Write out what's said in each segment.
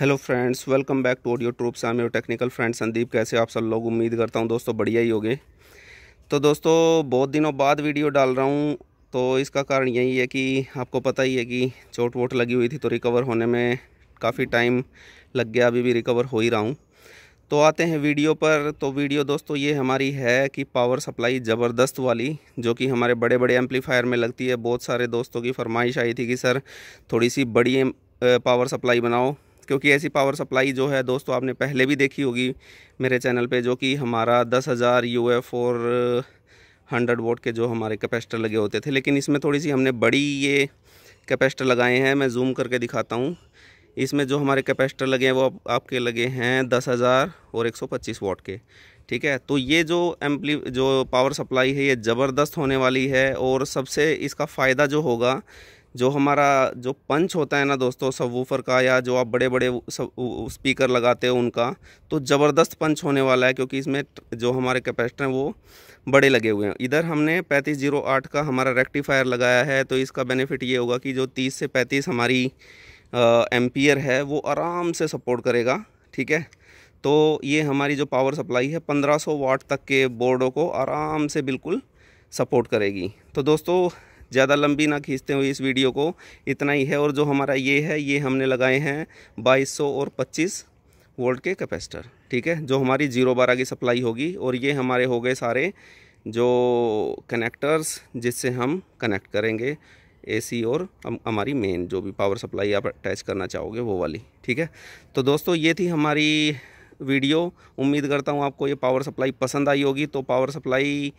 Hello friends welcome back to audio troop आई मेरे technical friend Sandeep कैसे आप सब लोग उम्मीद करता हूँ दोस्तों बढ़िया ही होगे तो दोस्तों बहुत दिनों बाद वीडियो डाल रहा हूँ तो इसका कारण यही है कि आपको पता ही है कि चोट वोट लगी हुई थी तो रिकवर होने में काफ़ी टाइम लग गया अभी भी रिकवर हो ही रहा हूँ तो आते हैं वीडियो पर तो वीडियो दोस्तों ये हमारी है कि पावर सप्लाई ज़बरदस्त वाली जो कि हमारे बड़े बड़े एम्पलीफायर में लगती है बहुत सारे दोस्तों की फरमाइश आई थी कि सर थोड़ी सी बड़ी पावर सप्लाई बनाओ क्योंकि ऐसी पावर सप्लाई जो है दोस्तों आपने पहले भी देखी होगी मेरे चैनल पे जो कि हमारा दस हज़ार यू एफ और हंड्रेड वोट के जो हमारे कैपेसिटर लगे होते थे लेकिन इसमें थोड़ी सी हमने बड़ी ये कैपेसिटर लगाए हैं मैं जूम करके दिखाता हूँ इसमें जो हमारे कैपेसिटर लगे हैं वो आप, आपके लगे हैं दस हज़ार और एक सौ पच्चीस वोट के ठीक है तो ये जो एम्पली जो पावर सप्लाई है ये ज़बरदस्त होने वाली है और सबसे इसका फ़ायदा जो होगा जो हमारा जो पंच होता है ना दोस्तों सबवूफर का या जो आप बड़े बड़े स्पीकर लगाते हो उनका तो ज़बरदस्त पंच होने वाला है क्योंकि इसमें जो हमारे कैपेसिटर हैं वो बड़े लगे हुए हैं इधर हमने पैंतीस जीरो आठ का हमारा रेक्टिफायर लगाया है तो इसका बेनिफिट ये होगा कि जो तीस से पैंतीस हमारी एम्पियर है वो आराम से सपोर्ट करेगा ठीक है तो ये हमारी जो पावर सप्लाई है सौ वाट तक के बोर्डों को आराम से बिल्कुल सपोर्ट करेगी तो दोस्तों ज़्यादा लंबी ना खींचते हुए इस वीडियो को इतना ही है और जो हमारा ये है ये हमने लगाए हैं 2200 और 25 वोल्ट के कैपेसिटर ठीक है जो हमारी जीरो बारह की सप्लाई होगी और ये हमारे हो गए सारे जो कनेक्टर्स जिससे हम कनेक्ट करेंगे एसी और हमारी मेन जो भी पावर सप्लाई आप अटैच करना चाहोगे वो वाली ठीक है तो दोस्तों ये थी हमारी वीडियो उम्मीद करता हूँ आपको ये पावर सप्लाई पसंद आई होगी तो पावर सप्लाई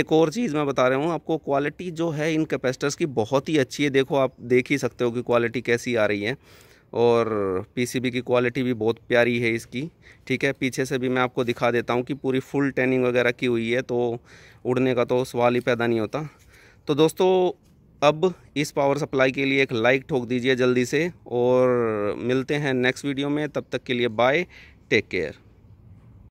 एक और चीज़ मैं बता रहा हूँ आपको क्वालिटी जो है इन कैपेसिटर्स की बहुत ही अच्छी है देखो आप देख ही सकते हो कि क्वालिटी कैसी आ रही है और पीसीबी की क्वालिटी भी बहुत प्यारी है इसकी ठीक है पीछे से भी मैं आपको दिखा देता हूँ कि पूरी फुल टैनिंग वगैरह की हुई है तो उड़ने का तो सवाल ही पैदा नहीं होता तो दोस्तों अब इस पावर सप्लाई के लिए एक लाइक ठोक दीजिए जल्दी से और मिलते हैं नेक्स्ट वीडियो में तब तक के लिए बाय Take care.